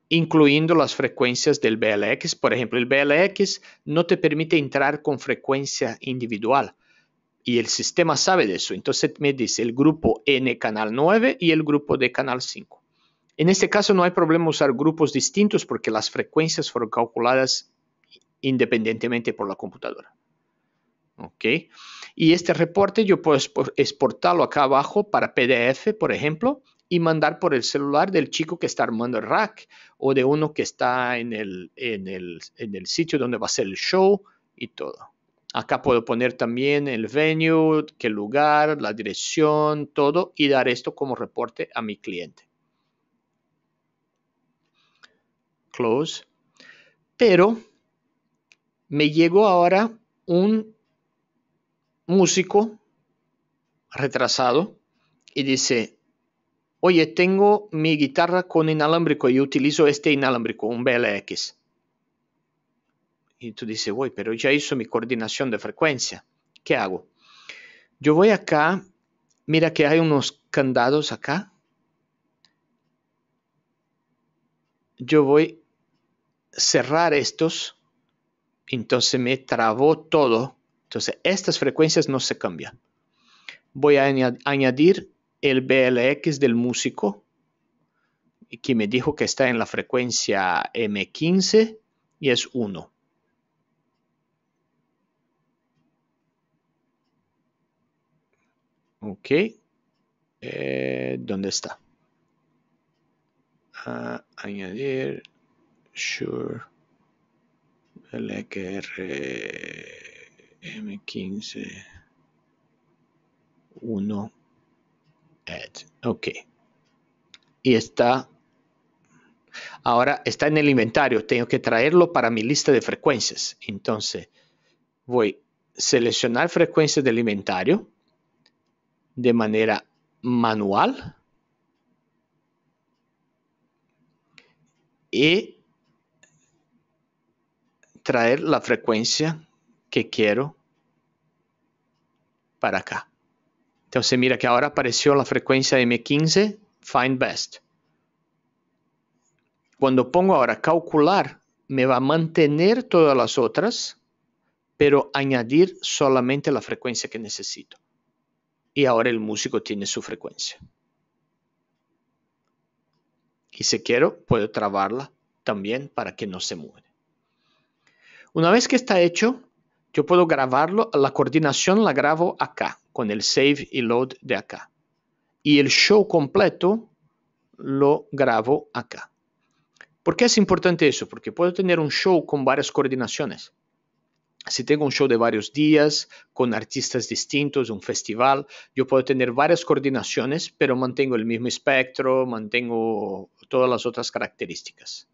A: incluyendo las frecuencias del BLX. Por ejemplo, el BLX no te permite entrar con frecuencia individual, y el sistema sabe de eso. Entonces me dice el grupo N canal 9 y el grupo D canal 5. En este caso no hay problema usar grupos distintos porque las frecuencias fueron calculadas independientemente por la computadora. ¿Ok? Y este reporte yo puedo exportarlo acá abajo para PDF, por ejemplo, y mandar por el celular del chico que está armando el rack o de uno que está en el, en el sitio donde va a ser el show y todo. Acá puedo poner también el venue, qué lugar, la dirección, todo y dar esto como reporte a mi cliente. Close. Pero me llegó ahora un músico retrasado y dice, oye, tengo mi guitarra con inalámbrico y utilizo este inalámbrico, un BLX. Y tú dices, voy, pero ya hizo mi coordinación de frecuencia. ¿Qué hago? Yo voy acá, mira que hay unos candados acá. Yo voy a cerrar estos, entonces me trabó todo. Entonces, estas frecuencias no se cambian. Voy a añadir el BLX del músico, que me dijo que está en la frecuencia M15 y es 1. Ok. Eh, ¿Dónde está? añadir. Sure. M15 1 add. Ok. Y está. Ahora está en el inventario. Tengo que traerlo para mi lista de frecuencias. Entonces voy a seleccionar frecuencias del inventario de manera manual y traer la frecuencia que quiero para acá. Entonces mira que ahora apareció la frecuencia M15, Find Best. Cuando pongo ahora calcular, me va a mantener todas las otras, pero añadir solamente la frecuencia que necesito y ahora el músico tiene su frecuencia. Y si quiero, puedo trabarla también para que no se mueva. Una vez que está hecho, yo puedo grabarlo, la coordinación la grabo acá, con el save y load de acá. Y el show completo lo grabo acá. ¿Por qué es importante eso? Porque puedo tener un show con varias coordinaciones. Si tengo un show de varios días con artistas distintos, un festival, yo puedo tener varias coordinaciones, pero mantengo el mismo espectro, mantengo todas las otras características.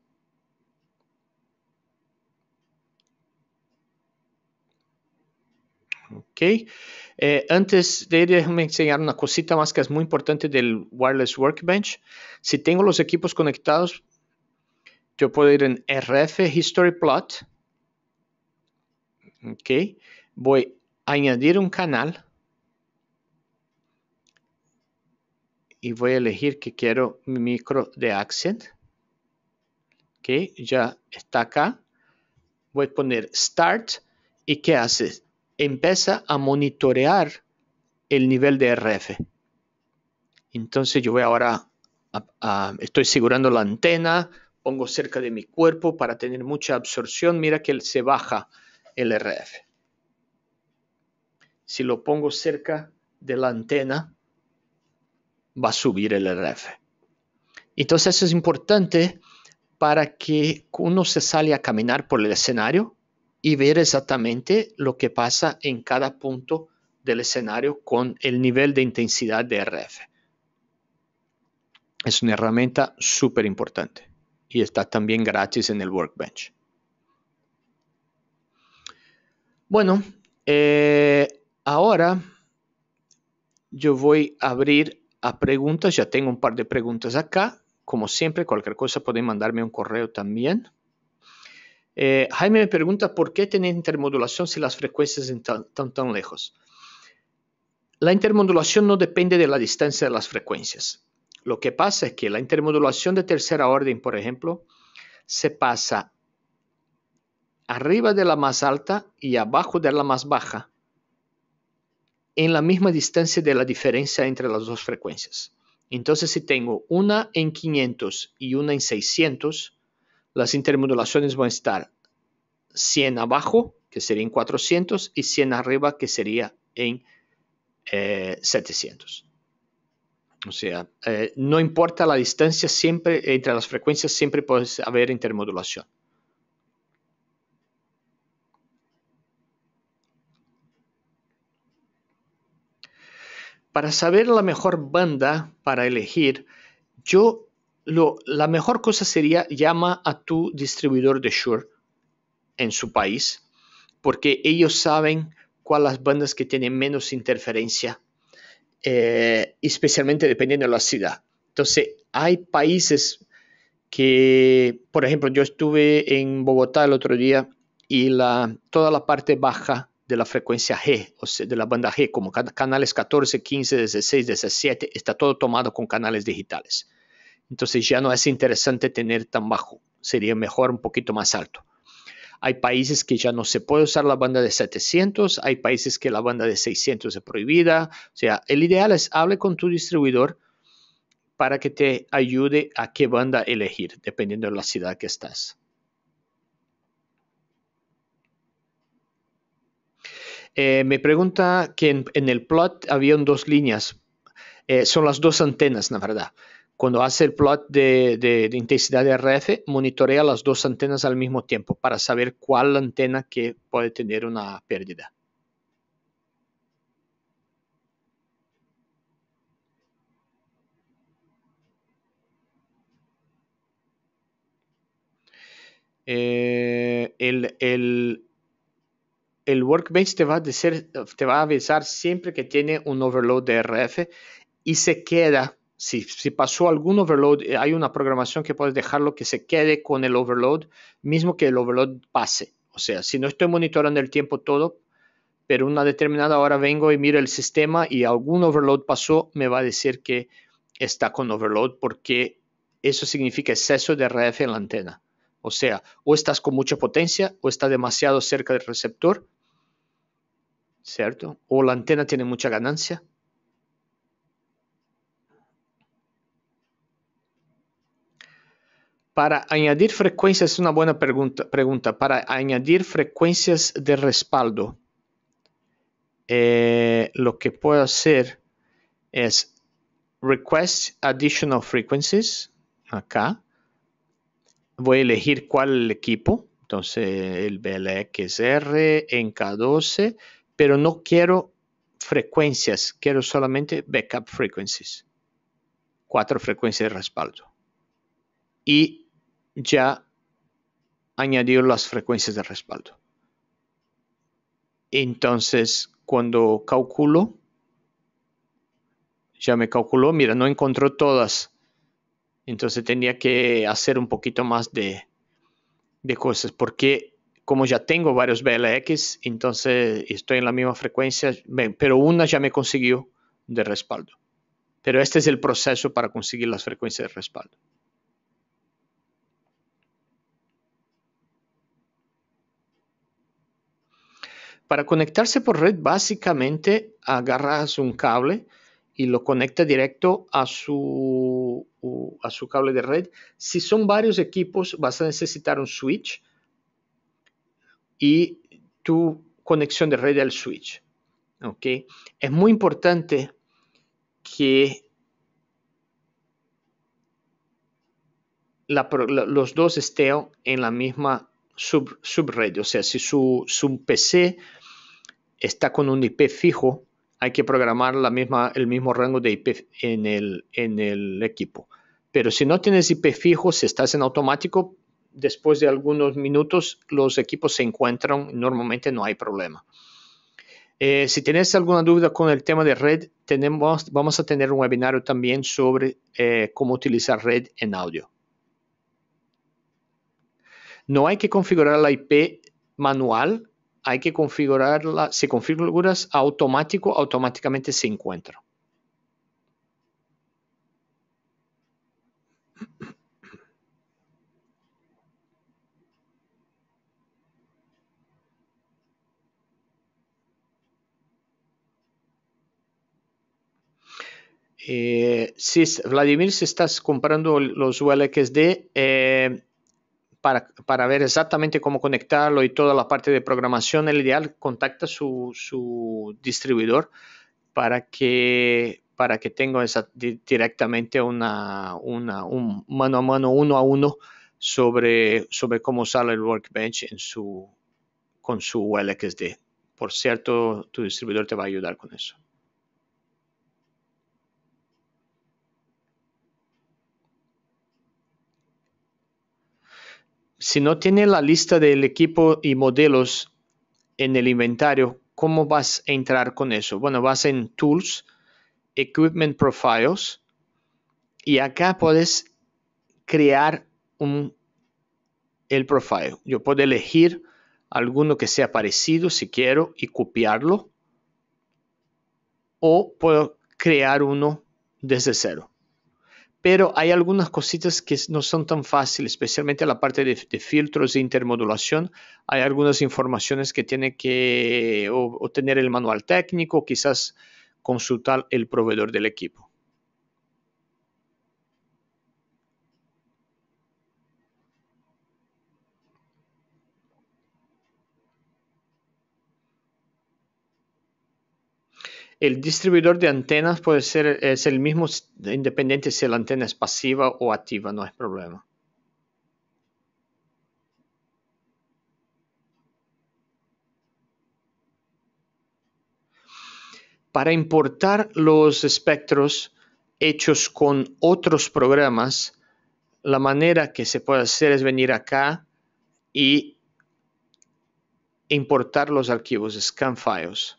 A: Ok. Eh, antes de ir, déjame enseñar una cosita más que es muy importante del Wireless Workbench. Si tengo los equipos conectados, yo puedo ir en RF History Plot ¿ok? Voy a añadir un canal y voy a elegir que quiero mi micro de accent, ¿ok? Ya está acá. Voy a poner start y ¿qué hace? Empieza a monitorear el nivel de RF. Entonces yo voy ahora, estoy segurando la antena, pongo cerca de mi cuerpo para tener mucha absorción. Mira que se baja el RF. Si lo pongo cerca de la antena, va a subir el RF. Entonces eso es importante para que uno se sale a caminar por el escenario y ver exactamente lo que pasa en cada punto del escenario con el nivel de intensidad de RF. Es una herramienta súper importante y está también gratis en el Workbench. Bueno, eh, ahora yo voy a abrir a preguntas. Ya tengo un par de preguntas acá. Como siempre, cualquier cosa pueden mandarme un correo también. Eh, Jaime me pregunta por qué tener intermodulación si las frecuencias están tan, tan lejos. La intermodulación no depende de la distancia de las frecuencias. Lo que pasa es que la intermodulación de tercera orden, por ejemplo, se pasa arriba de la más alta y abajo de la más baja, en la misma distancia de la diferencia entre las dos frecuencias. Entonces, si tengo una en 500 y una en 600, las intermodulaciones van a estar 100 abajo, que sería en 400, y 100 arriba, que sería en 700. Eh, o sea, eh, no importa la distancia, siempre entre las frecuencias siempre puede haber intermodulación. para saber la mejor banda para elegir, yo la mejor cosa sería llama a tu distribuidor de Shure en su país, porque ellos saben cuáles las bandas que tienen menos interferencia, eh, especialmente dependiendo de la ciudad. Entonces, hay países que, por ejemplo, yo estuve en Bogotá el otro día y toda la parte baja de la frecuencia G, o sea, de la banda G, como canales 14, 15, 16, 17, está todo tomado con canales digitales. Entonces ya no es interesante tener tan bajo, sería mejor un poquito más alto. Hay países que ya no se puede usar la banda de 700, hay países que la banda de 600 es prohibida. O sea, el ideal es hable con tu distribuidor para que te ayude a qué banda elegir, dependiendo de la ciudad que estás. Eh, me pregunta que en, el plot habían dos líneas. Eh, son las dos antenas, la verdad. Cuando hace el plot de, intensidad de RF, monitorea las dos antenas al mismo tiempo para saber cuál antena que puede tener una pérdida. Eh, el el Workbench te va, a decir, te va a avisar siempre que tiene un overload de RF y se queda. Si, si pasó algún overload, eh, hay una programación que puedes dejarlo que se quede con el overload, mismo que el overload pase. O sea, si no estoy monitorando el tiempo todo, pero una determinada hora vengo y miro el sistema y algún overload pasó, me va a decir que está con overload porque eso significa exceso de RF en la antena. O sea, o estás con mucha potencia o estás demasiado cerca del receptor ¿cierto? O la antena tiene mucha ganancia. Para añadir frecuencias, es una buena pregunta, Para añadir frecuencias de respaldo, eh, lo que puedo hacer es request additional frequencies. Acá voy a elegir cuál el equipo. Entonces el BLXR en K12 pero no quiero frecuencias, quiero solamente backup frequencies, cuatro frecuencias de respaldo. Y ya añadió las frecuencias de respaldo. Entonces, cuando calculo, ya me calculó, mira, no encontró todas. Entonces tenía que hacer un poquito más de, de cosas, porque como ya tengo varios BLX, entonces estoy en la misma frecuencia, pero una ya me consiguió de respaldo. Pero este es el proceso para conseguir las frecuencias de respaldo. Para conectarse por red, básicamente agarras un cable y lo conectas directo a su, a su cable de red. Si son varios equipos, vas a necesitar un switch y tu conexión de red al switch. ¿okay? Es muy importante que los dos estén en la misma subred. O sea, si su, PC está con un IP fijo, hay que programar la misma, el mismo rango de IP en el, en el equipo. Pero si no tienes IP fijo, si estás en automático, después de algunos minutos los equipos se encuentran, normalmente no hay problema. Eh, si tienes alguna duda con el tema de red, tenemos, vamos a tener un webinario también sobre eh, cómo utilizar red en audio. No hay que configurar la IP manual, hay que configurarla, si configuras automático, automáticamente se encuentra. Eh, si, Vladimir, si estás comprando los ULXD eh, para, para, ver exactamente cómo conectarlo y toda la parte de programación, el ideal contacta su, su distribuidor para que, para que tenga directamente una, una, un mano a mano, uno a uno, sobre, sobre cómo sale el Workbench en su, con su ULXD. Por cierto, tu distribuidor te va a ayudar con eso. si no tiene la lista del equipo y modelos en el inventario, ¿cómo vas a entrar con eso? Bueno, vas en Tools, Equipment Profiles, y acá puedes crear el profile. Yo puedo elegir alguno que sea parecido si quiero y copiarlo, o puedo crear uno desde cero pero hay algunas cositas que no son tan fáciles, especialmente la parte de, filtros e intermodulación. Hay algunas informaciones que tiene que obtener el manual técnico, quizás consultar el proveedor del equipo. El distribuidor de antenas puede ser es el mismo independiente si la antena es pasiva o activa, no es problema. Para importar los espectros hechos con otros programas, la manera que se puede hacer es venir acá y importar los archivos, scan files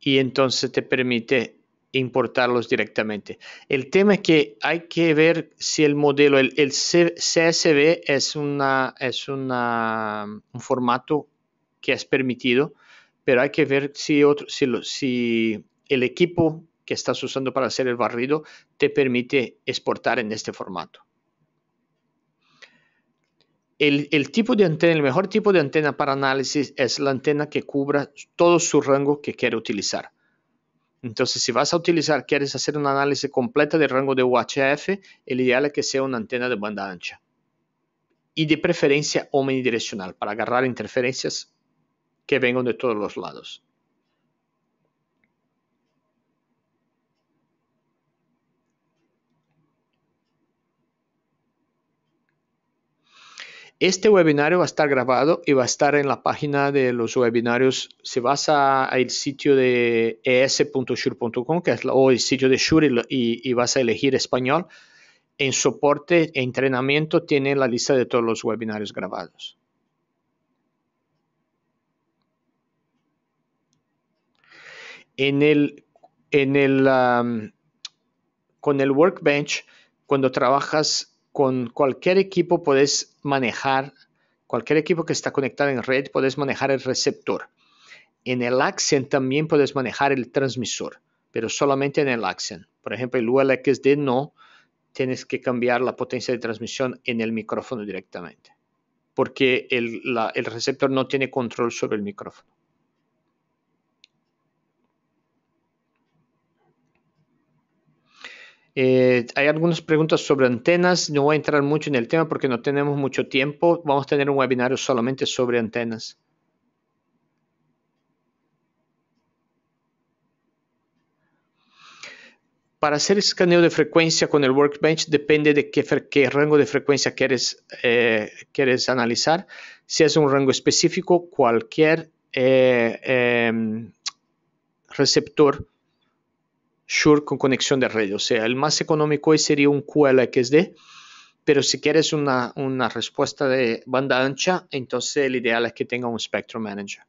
A: y entonces te permite importarlos directamente. El tema es que hay que ver si el modelo, el, CSV es, una, es un formato que es permitido, pero hay que ver si, otro, si el equipo que estás usando para hacer el barrido te permite exportar en este formato el, mejor tipo de antena para análisis es la antena que cubra todo su rango que quiere utilizar. Entonces, si vas a utilizar, quieres hacer un análisis completo del rango de UHF, el ideal es que sea una antena de banda ancha. Y de preferencia omnidireccional, para agarrar interferencias que vengan de todos los lados. Este webinario va a estar grabado y va a estar en la página de los webinarios. Si vas al sitio de es.shure.com o el sitio de Shure y, vas a elegir español, en soporte e entrenamiento tiene la lista de todos los webinarios grabados. En el, en el, con el Workbench, cuando trabajas con cualquier equipo puedes manejar, cualquier equipo que está conectado en red, puedes manejar el receptor. En el Axen también puedes manejar el transmisor, pero solamente en el Axen. Por ejemplo, el ULXD no, tienes que cambiar la potencia de transmisión en el micrófono directamente, porque el receptor no tiene control sobre el micrófono. Eh, hay algunas preguntas sobre antenas. No voy a entrar mucho en el tema porque no tenemos mucho tiempo. Vamos a tener un webinario solamente sobre antenas. Para hacer escaneo de frecuencia con el Workbench depende de qué, rango de frecuencia quieres, eh, quieres analizar. Si es un rango específico, cualquier eh, em, receptor Sure, con conexión de red. O sea, el más económico hoy sería un QLXD, pero si quieres una, una respuesta de banda ancha, entonces el ideal es que tenga un Spectrum Manager.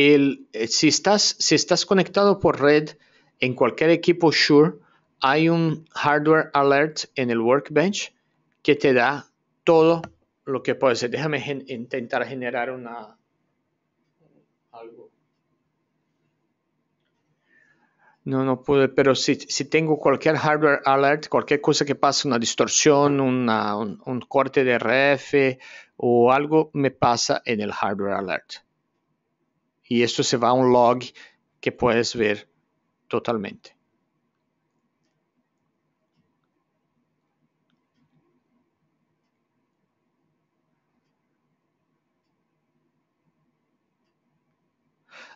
A: Eh, si, estás, conectado por red en cualquier equipo Sure hay un hardware alert en el workbench que te da todo lo que puede ser. Déjame intentar generar una algo. No, no pude, pero si, tengo cualquier hardware alert, cualquier cosa que pase, una distorsión, un, corte de RF o algo, me pasa en el hardware alert y esto se va a un log que puedes ver totalmente.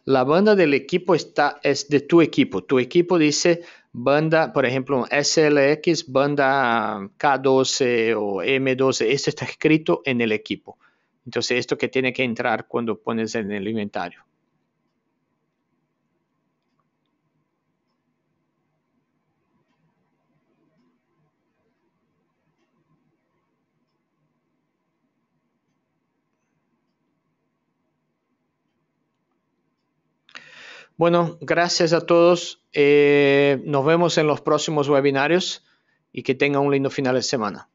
A: La banda del equipo está, es de tu equipo. Tu equipo dice banda, por ejemplo, SLX, banda K12 o M12. Esto está escrito en el equipo. Entonces, esto que tiene que entrar cuando pones en el inventario. Bueno, gracias a todos. Eh, nos vemos en los próximos webinarios y que tengan un lindo final de semana.